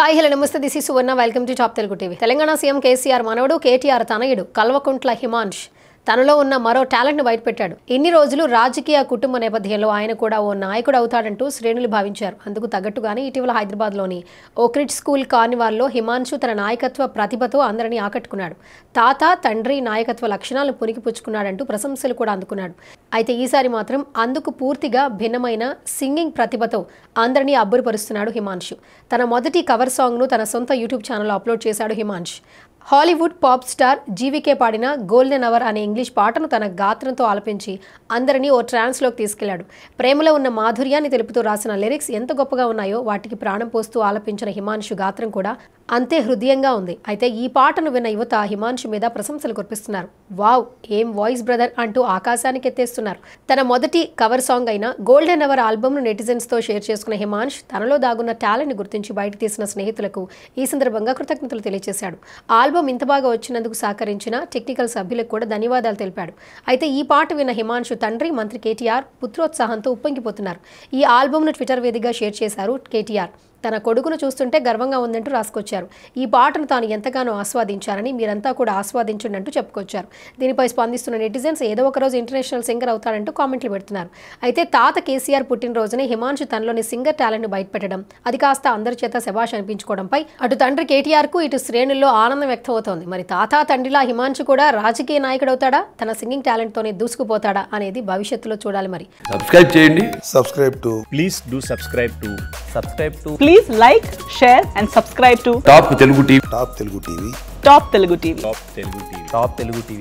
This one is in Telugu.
హాయ్ హలో నమస్తే this is Suvarna welcome to Top Telugu TV Telangana CM KCR మనవడు కేటీఆర్ తనయుడు కల్వకుంట్ల హిమాన్ష్ తనలో ఉన్న మరో టాలెంట్ను బయటపెట్టాడు ఇన్ని రోజులు రాజకీయ కుటుంబ నేపథ్యంలో ఆయన కూడా ఓ నాయకుడు అవుతాడంటూ శ్రేణులు భావించారు అందుకు తగ్గట్టుగానే ఇటీవల హైదరాబాద్లోని ఓక్రిడ్ స్కూల్ కార్నివాల్లో హిమాన్షు తన నాయకత్వ ప్రతిభతో అందరినీ ఆకట్టుకున్నాడు తాత తండ్రి నాయకత్వ లక్షణాలను పుచ్చుకున్నాడంటూ ప్రశంసలు కూడా అందుకున్నాడు అయితే ఈసారి మాత్రం అందుకు పూర్తిగా భిన్నమైన సింగింగ్ ప్రతిభతో అందరినీ అబ్బురుపరుస్తున్నాడు హిమాన్షు తన మొదటి కవర్ సాంగ్ను తన సొంత యూట్యూబ్ ఛానల్లో అప్లోడ్ చేశాడు Himansh Hollywood pop star JVKE పాడిన గోల్డెన్ అవర్ అనే ఇంగ్లీష్ పాటను తన గాత్రంతో ఆలపించి అందరినీ ఓ ట్రాన్స్లోకి తీసుకెళ్లాడు ప్రేమలో ఉన్న మాధుర్యాన్ని తెలుపుతూ రాసిన లిరిక్స్ ఎంత గొప్పగా ఉన్నాయో వాటికి ప్రాణం పోస్తూ ఆలపించిన హిమాన్షు గాత్రం కూడా అంతే హృదయంగా ఉంది అయితే ఈ పాటను విన్న యువత హిమాన్షు మీద ప్రశంసలు కురిపిస్తున్నారు వావ్ ఏం వాయిస్ బ్రదర్ అంటూ ఆకాశానికి ఎత్తేస్తున్నారు తన మొదటి కవర్ సాంగ్ అయిన గోల్డెన్ అవర్ ఆల్బమ్ను నెటిజన్స్తో షేర్ చేసుకున్న హిమాన్ష్ తనలో దాగున్న టాలెంట్ని గుర్తించి బయట తీసిన స్నేహితులకు ఈ సందర్భంగా కృతజ్ఞతలు తెలియజేశాడు ఆల్బమ్ ఉద్యోగం ఇంత బాగా వచ్చినందుకు సహకరించిన టెక్నికల్ సభ్యులకు కూడా ధన్యవాదాలు తెలిపాడు అయితే ఈ పాట విన్న హిమాంశు తండ్రి మంత్రి కేటీఆర్ పుత్రోత్సాహంతో ఉప్పొంగిపోతున్నారు ఈ ఆల్బమ్ను ట్విట్టర్ వేదికగా షేర్ చేశారు కేటీఆర్ తన కొడుకును చూస్తుంటే గర్వంగా ఉందంటూ రాసుకొచ్చారు ఈ పాటను తాను ఎంతగానో ఆస్వాదించారని మీరంతా కూడా ఆస్వాదించండి అంటూ చెప్పుకొచ్చారు దీనిపై స్పందిస్తున్న నెటిజన్స్ ఏదో ఒకరోజు ఇంటర్నేషనల్ సింగర్ అవుతాడంటూ కామెంట్లు పెడుతున్నారు అయితే తాత కేసీఆర్ పుట్టినరోజునే హిమాంషు తనలోని సింగర్ టాలెంట్ను బయటపెట్టడం అది కాస్త అందరి చేత శభాష్ అనిపించుకోవడంపై అటు తండ్రి కేటీఆర్కు ఇటు శ్రేణుల్లో ఆనందం వ్యక్తమవుతోంది మరి తాత తండ్రిలా హిమాంషు కూడా రాజకీయ నాయకుడు అవుతాడా తన సింగింగ్ టాలెంట్తోనే దూసుకుపోతాడా అనేది భవిష్యత్తులో చూడాలి మరి సబ్స్క్రైబ్ చేయండి subscribe to please do subscribe to subscribe to Please like, share and subscribe to Top Telugu TV. Top Telugu TV. Top Telugu TV. Top Telugu TV. Top Telugu TV.